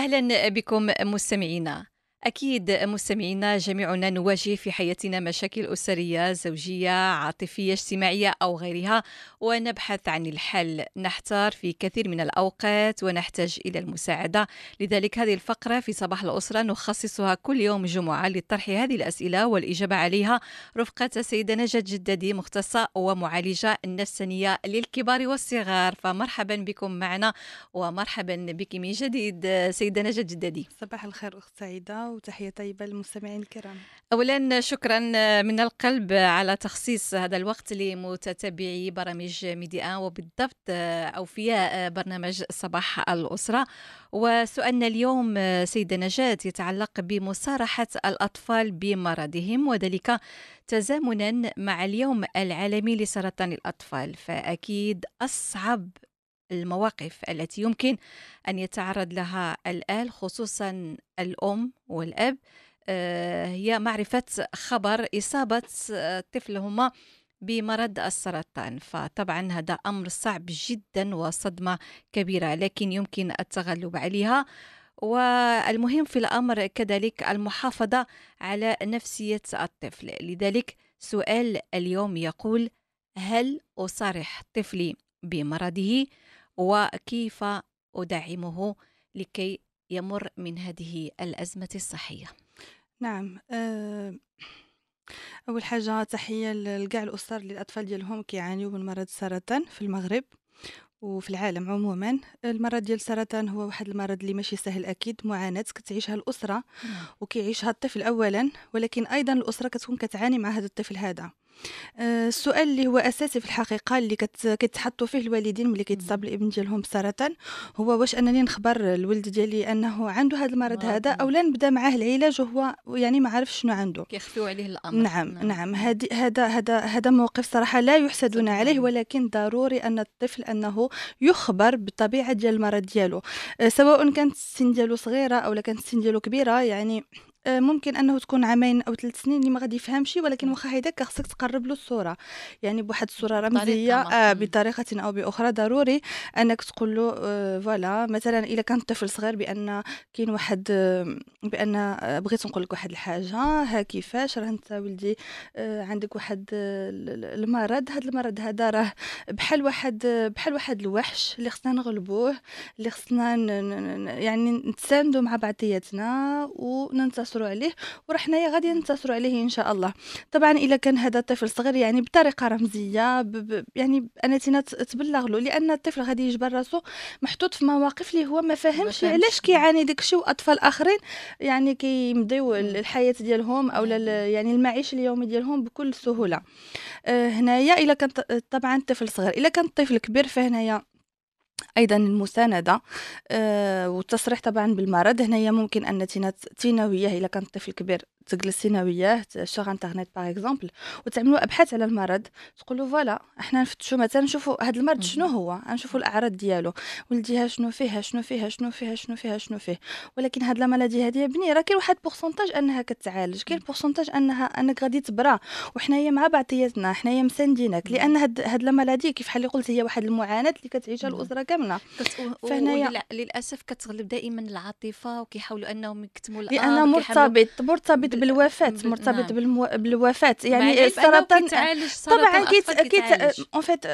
أهلا بكم مستمعينا أكيد مستمعينا جميعنا نواجه في حياتنا مشاكل أسرية، زوجية، عاطفية، اجتماعية أو غيرها ونبحث عن الحل، نحتار في كثير من الأوقات ونحتاج إلى المساعدة، لذلك هذه الفقرة في صباح الأسرة نخصصها كل يوم جمعة لطرح هذه الأسئلة والإجابة عليها رفقة السيدة نجاة جددي مختصة ومعالجة نفسانية للكبار والصغار، فمرحبا بكم معنا ومرحبا بك من جديد سيدة نجاة جددي. صباح الخير أخت سعيدة وتحية طيبة للمستمعين الكرام أولا شكرا آه، من القلب على تخصيص هذا الوقت لمتتبعي برامج ميديا وبالضبط آه، أوفياء آه، برنامج صباح الأسرة وسؤالنا اليوم سيدة نجاة يتعلق بمصارحة الأطفال بمرضهم وذلك تزامنا مع اليوم العالمي لسرطان الأطفال فأكيد أصعب المواقف التي يمكن أن يتعرض لها الآل خصوصا الأم والأب آه، هي معرفة خبر إصابة آه، طفلهما بمرض السرطان فطبعا هذا أمر صعب جدا وصدمة كبيرة لكن يمكن التغلب عليها والمهم في الأمر كذلك المحافظة على نفسية الطفل لذلك سؤال اليوم يقول هل أصارح طفلي بمرضه وكيف أدعمه لكي يمر من هذه الأزمة الصحية نعم آه، أول حاجة تحية لكاع الأسر اللي الأطفال ديالهم كيعانيو من مرض السرطان في المغرب وفي العالم عموما المرض ديال السرطان هو واحد المرض اللي ماشي سهل اكيد معاناه كتعيشها الاسره وكيعيشها الطفل اولا ولكن ايضا الاسره كتكون كتعاني مع هذا الطفل هذا آه، السؤال اللي هو اساسي في الحقيقه اللي كيتحطوا فيه الوالدين ملي كيتصاب الابن ديالهم بالسرطان هو واش انني نخبر الولد ديالي انه عنده هذا المرض هذا او لا نبدا معاه العلاج وهو يعني ما عارف شنو عنده كيخفيو عليه الامر نعم نعم, نعم. هذا هذا هذا موقف صراحه لا يحسدون عليه ولكن ضروري ان الطفل انه يخبر بالطبيعه ديال المرض ديالو آه، سواء كانت السن ديالو صغيره او كانت السن ديالو كبيره يعني آه، ممكن انه تكون عامين او ثلاث سنين اللي ما غادي يفهمش ولكن واخا هيداك خصك تقرب له الصوره يعني بواحد الصوره رمزيه آه بطريقه او باخرى ضروري انك تقول له آه فوالا مثلا الا كان طفل صغير بان كاين واحد آه بان آه، بغيت نقول لك واحد الحاجه ها كيفاش راه انت ولدي آه عندك واحد آه المرض هذا المرض هذا راه بحال واحد آه، بحال واحد الوحش اللي خصنا نغلبوه اللي خصنا يعني نتساندوا مع بعضياتنا وننتصر ننتصروا عليه وراح حنايا غادي ننتصروا عليه ان شاء الله طبعا الا كان هذا الطفل صغير يعني بطريقه رمزيه ب... يعني تينا تبلغ له لان الطفل غادي يجبر راسو محطوط في مواقف اللي هو ما فاهمش علاش كيعاني داكشي واطفال اخرين يعني كيمضيو الحياه ديالهم او يعني المعيشه اليومي ديالهم بكل سهوله آه، هنايا الا كان طبعا الطفل صغير الا كان الطفل كبير فهنايا ايضا المسانده آه، والتصريح طبعا بالمرض هنايا ممكن ان تينا وياه الا كان الطفل كبير تجلسينا وياه شغل انترنت باغ اكزومبل وتعملوا ابحاث على المرض تقولوا فوالا احنا نفتشوا مثلا نشوفوا هذا المرض شنو هو نشوفوا الاعراض ديالو ولديها شنو فيها شنو فيها شنو فيها شنو فيها شنو فيه ولكن هاد المالادي هذه بني راه كاين واحد بورسونتاج انها كتعالج كاين بورسونتاج انها انك غادي تبرى وحنايا مع بعضياتنا حنايا مساندينك لان هاد هاد المالادي كيف حالي اللي قلت هي واحد المعاناه اللي كتعيشها الاسره كامله فهنايا للاسف كتغلب دائما العاطفه وكيحاولوا انهم يكتموا الامر مرتبط مرتبط بالوفاه نعم. مرتبط نعم. بالمو... بالوفاه يعني السرطان طبعا كيت كيت اون فيت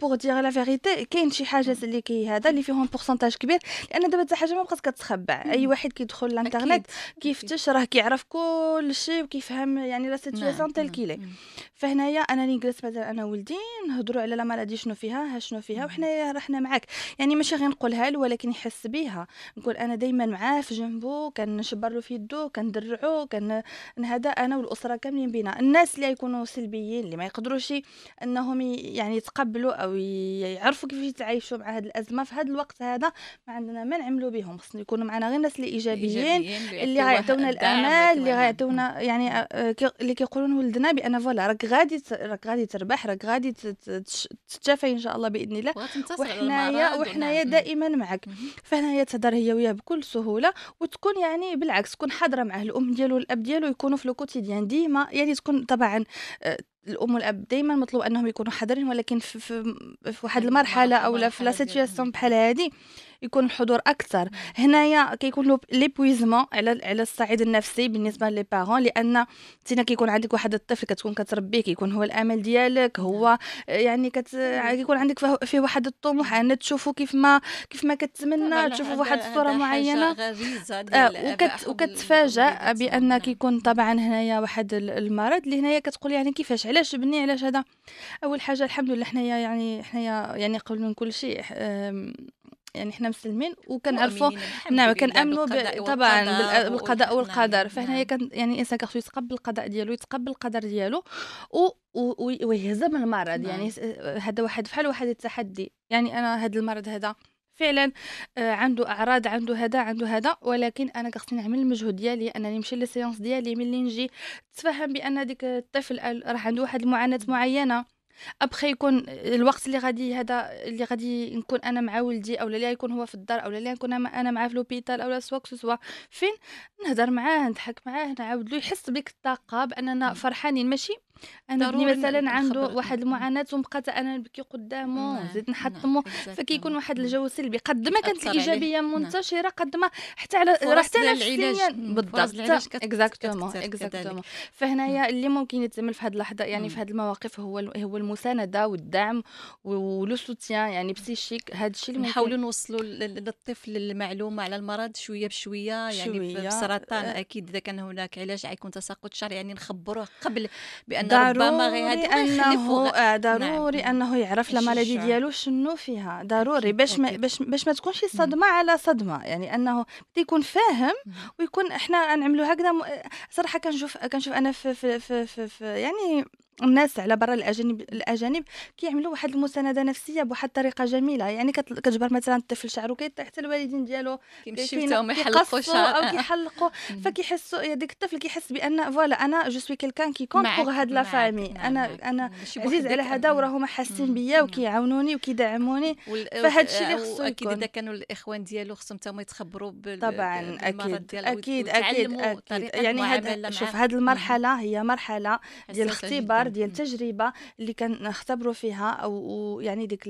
بوغ دير لا فيغيتي كاين شي حاجه اللي كي هذا اللي فيهم بورسنتاج كبير لان دابا حتى حاجه ما بقات كتخبع اي واحد كيدخل الانترنت كيفتش راه كيعرف كل شيء وكيفهم يعني لا سيتوياسيون تال كيلي فهنايا انا نجلس مثلا انا ولدي نهضروا على لا مالادي شنو فيها ها شنو فيها وحنايا رحنا معاك يعني ماشي غير نقولها له ولكن يحس بيها نقول انا دائما معاه في جنبه كنشبر له في يدو كندرعو كن هذا انا والاسره كاملين بينا الناس اللي يكونوا سلبيين اللي ما يقدروش انهم يعني يتقبلوا او يعرفوا كيفاش يتعايشوا مع هذه الازمه في هذا الوقت هذا ما عندنا ما نعملوا بهم خصنا يكونوا معنا غير الناس اللي ايجابيين اللي غيعطيونا الامال اللي غيعطيونا يعني آه، آه، اللي كيقولوا لولدنا بان فوالا راك غادي راك غادي تربح راك غادي تتشافى ان شاء الله باذن الله وحنايا وحنايا دائما معك فهنايا تهضر هي وياه بكل سهوله وتكون يعني بالعكس تكون حاضره معاه الام ديالو والاب ديالو يكونوا في لو كوتيديان ديما يعني تكون طبعا آه، الام والاب دائما مطلوب انهم يكونوا حاضرين ولكن في, في, في واحد المرحله او في لا سيتياسيون بحال هذه يكون الحضور اكثر هنايا كيكون ليبويزمون على على الصعيد النفسي بالنسبه لي بارون لان تينا كيكون عندك واحد الطفل كتكون كتربيه كيكون هو الامل ديالك نعم. هو يعني كت... نعم. كيكون عندك فيه واحد الطموح ان تشوفوا كيف ما كيف ما كتمنى تشوفوا واحد الصوره معينه آه وكت... وكتفاجأ بان نعم. كيكون طبعا هنايا واحد المرض اللي هنايا كتقول يعني كيفاش علاش بني علاش هذا اول حاجه الحمد لله حنايا يعني حنايا يعني قبل من كل شيء يعني حنا مسلمين وكنعرفوا نعم كنامنوا طبعا بالقضاء والقدر فهنايا كان يعني الانسان خصو يتقبل القضاء ديالو يتقبل القدر ديالو و ويهزم المرض نعم. يعني هذا واحد بحال واحد التحدي يعني انا هذا المرض هذا فعلا آه، عنده اعراض عنده هذا عنده هذا ولكن انا خصني نعمل المجهود ديالي انني نمشي للسيونس ديالي ملي نجي تفهم بان ديك الطفل راه عنده واحد المعاناه معينه ابخي يكون الوقت اللي غادي هذا اللي غادي نكون انا مع ولدي او لا يكون هو في الدار او لا نكون انا معاه في لوبيتال او لا سوا سوا فين نهضر معاه نضحك معاه نعاود له يحس بك الطاقه باننا فرحانين ماشي انا ابني مثلا عنده واحد المعاناه ومبقات انا نبكي قدامه نعم، زيد نحطمو نعم، فكيكون واحد نعم. الجو سلبي قد ما كانت الايجابيه منتشره قد ما حتى على راه حتى نفسيا بالضبط اكزاكتومون اكزاكتومون فهنايا اللي ممكن يتعمل في هذه اللحظه يعني في هذه المواقف هو هو المسانده والدعم ولو سوتيان يعني بسيشيك هذا الشيء اللي نحاولوا نوصلوا للطفل المعلومه على المرض شويه بشويه يعني بسرطان أه. اكيد اذا كان هناك علاج غيكون تساقط شعر يعني نخبروه قبل بان آه، نعم. ضروري أنه ضروري نعم. انه يعرف لا مالادي ديالو شنو فيها ضروري باش باش باش ما تكونش صدمه على صدمه يعني انه يكون فاهم ويكون احنا نعملوا هكذا صراحه كنشوف كنشوف انا في, في, في, في, في يعني الناس على برا الاجانب الاجانب كيعملوا واحد المسانده نفسيه بواحد الطريقه جميله يعني كتجبر مثلا الطفل شعره كيطيح حتى الوالدين ديالو كيمشيو يحلقوا او آه. كيحلقوا فكيحسوا هذاك الطفل كيحس بان فوالا انا جو سوي كيلكان كي كون بوغ هاد لا فامي انا انا عزيز على هذا وراهم حاسين بيا وكيعاونوني وكيدعموني فهاد الشيء اللي آه، خصو اكيد اذا كانوا الاخوان ديالو خصهم حتى هما يتخبروا بال طبعا اكيد اكيد اكيد يعني هاد شوف هاد المرحله هي مرحله ديال الاختبار عرض ديال يعني التجربه اللي كنختبروا فيها او يعني ديك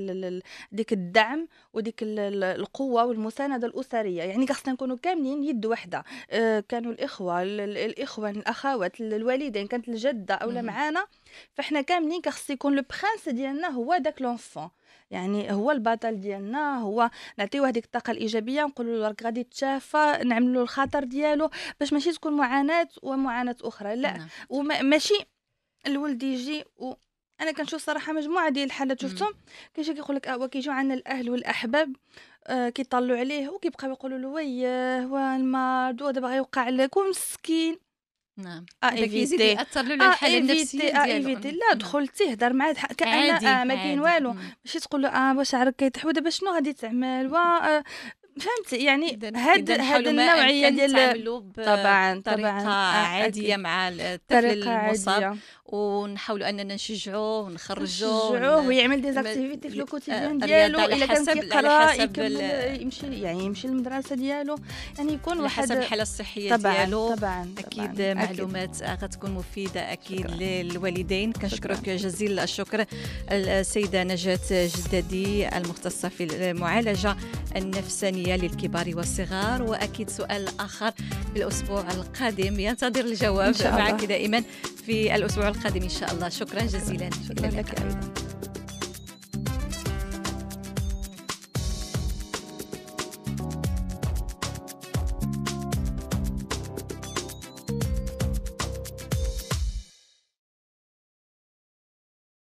ديك الدعم وديك القوه والمسانده الاسريه يعني خصنا نكونوا كاملين يد واحده آه، كانوا الاخوه الاخوان الاخوات الوالدين كانت الجده اولا معانا فاحنا كاملين خاص يكون لو برانس ديالنا هو داك لونفون يعني هو البطل ديالنا هو نعطيوه هذيك الطاقه الايجابيه نقول له راك غادي تشافى نعملوا الخاطر ديالو باش ماشي تكون معاناه ومعاناه اخرى لا نعم. وماشي الولد يجي و انا كنشوف صراحه مجموعه ديال الحالات شفتهم كيجي كيقول لك اه كيجيو عندنا الاهل والاحباب آه كيطلعوا عليه وكيبقاو يقولوا له وياه المرض ودابا غيوقع لك ومسكين نعم اه كيزيد ياثر له الحاله آه، النفسيه آه، ديالو نعم. اه لا دخل تيهضر معاه كان اه ما كاين والو ماشي تقول له اه واش شعرك كيطيح ودابا شنو غادي تعمل و آه، فهمتي يعني هاد هاد النوعيه ديال طبعا طبعا عاديه مع الطفل المصاب ونحاولوا اننا نشجعوه ونخرجوه نشجعوه ويعمل دي زاكتيفيتي في الكوتيديان آه، ديالو الا كان كيقرا يمشي يعني يمشي للمدرسه ديالو يعني يكون واحد حسب الحاله الصحيه ديالو طبعا اكيد معلومات آه، غتكون مفيده اكيد للوالدين كنشكرك جزيل الشكر السيده نجاه جدادي المختصه في المعالجه النفسانيه العملية للكبار والصغار وأكيد سؤال آخر الاسبوع القادم ينتظر الجواب معك دائما في الأسبوع القادم إن شاء الله شكرا جزيلا شكرا لك أيضا